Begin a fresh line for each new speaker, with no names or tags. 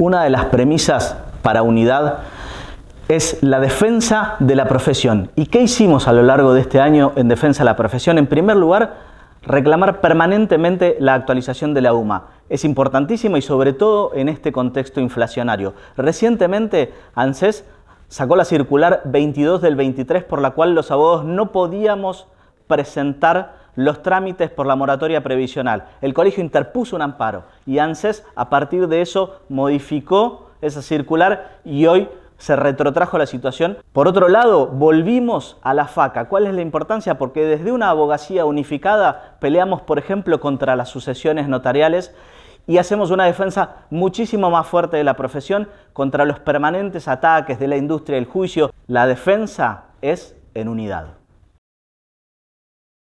una de las premisas para unidad es la defensa de la profesión. ¿Y qué hicimos a lo largo de este año en defensa de la profesión? En primer lugar, reclamar permanentemente la actualización de la UMA. Es importantísimo y sobre todo en este contexto inflacionario. Recientemente, ANSES sacó la circular 22 del 23 por la cual los abogados no podíamos presentar los trámites por la moratoria previsional. El colegio interpuso un amparo y ANSES a partir de eso modificó esa circular y hoy se retrotrajo la situación. Por otro lado, volvimos a la faca. ¿Cuál es la importancia? Porque desde una abogacía unificada peleamos, por ejemplo, contra las sucesiones notariales y hacemos una defensa muchísimo más fuerte de la profesión contra los permanentes ataques de la industria del juicio. La defensa es en unidad.